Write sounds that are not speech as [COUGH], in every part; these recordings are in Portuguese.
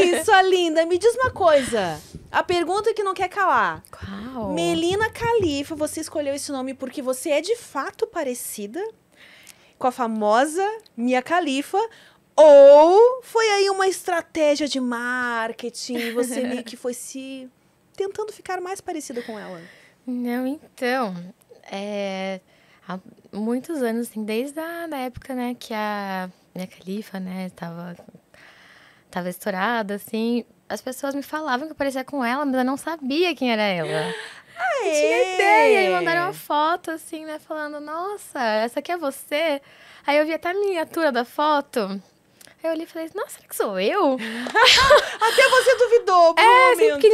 é isso, linda. Me diz uma coisa. A pergunta que não quer calar. Qual? Melina Califa, você escolheu esse nome porque você é de fato parecida com a famosa Mia Califa ou foi aí uma estratégia de marketing? Você meio que foi se tentando ficar mais parecida com ela? Não, então. É, há muitos anos, assim, desde a da época, né, que a Mia califa, né, estava tava estourada, assim. As pessoas me falavam que eu parecia com ela, mas eu não sabia quem era ela. Aê! Eu tinha ideia. E mandaram uma foto, assim, né? Falando, nossa, essa aqui é você? Aí eu vi até a miniatura da foto. Aí eu olhei e falei, nossa, será que sou eu? [LAUGHS] Até você duvidou, por É, um assim, porque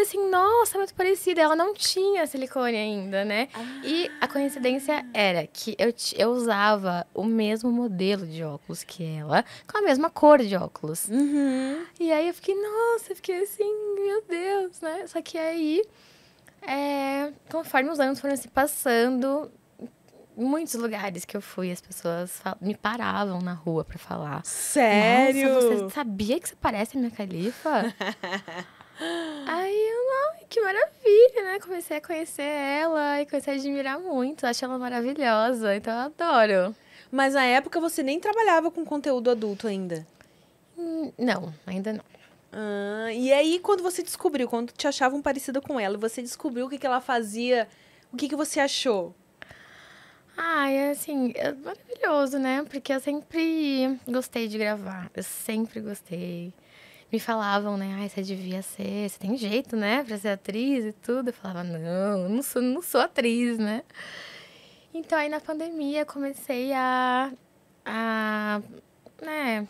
falei assim, nossa, muito parecida. Ela não tinha silicone ainda, né? Ah. E a coincidência era que eu, eu usava o mesmo modelo de óculos que ela, com a mesma cor de óculos. Uhum. E aí eu fiquei, nossa, eu fiquei assim, meu Deus, né? Só que aí, é, conforme os anos foram se passando, muitos lugares que eu fui, as pessoas me paravam na rua para falar. Sério? Nossa, você sabia que você parece a minha califa? [LAUGHS] comecei a conhecer ela e comecei a admirar muito. Acho ela maravilhosa, então eu adoro. Mas na época você nem trabalhava com conteúdo adulto ainda? Hum, não, ainda não. Ah, e aí quando você descobriu, quando te achavam parecida com ela, você descobriu o que, que ela fazia, o que, que você achou? Ah, é assim, é maravilhoso, né? Porque eu sempre gostei de gravar, eu sempre gostei me falavam, né? Ai, você devia ser, você tem jeito, né? Pra ser atriz e tudo. Eu falava, não, eu não sou, não sou atriz, né? Então aí na pandemia comecei a, a né,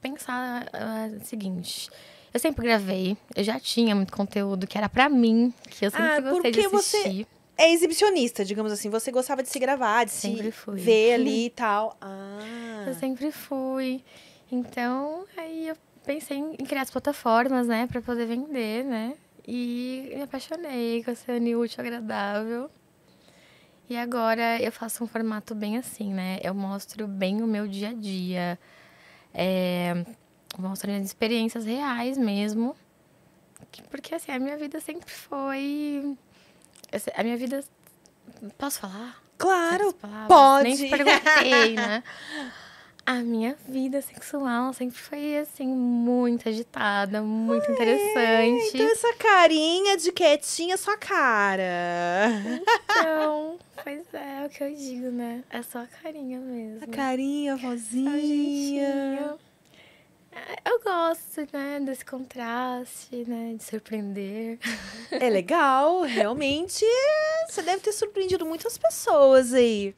pensar ah, o seguinte. Eu sempre gravei, eu já tinha muito conteúdo que era para mim, que eu sempre ah, gostei de assistir. Você é exibicionista, digamos assim. Você gostava de se gravar, de sempre se fui. ver ali [LAUGHS] e tal. Ah. Eu sempre fui. Então, aí eu pensei em, em criar as plataformas, né, para poder vender, né? E me apaixonei com essa Uniútil agradável. E agora eu faço um formato bem assim, né? Eu mostro bem o meu dia a dia. É, mostro minhas experiências reais mesmo. Porque assim, a minha vida sempre foi. Assim, a minha vida. Posso falar? Claro! Pode! Nem perguntei, né? [LAUGHS] A minha vida sexual sempre foi, assim, muito agitada, muito Ai, interessante. Então, essa carinha de quietinha, é sua cara. Então, [LAUGHS] pois é, é o que eu digo, né? É só a carinha mesmo. A carinha, a vozinha. É, eu gosto, né, desse contraste, né, de surpreender. É legal, realmente. Você deve ter surpreendido muitas pessoas aí.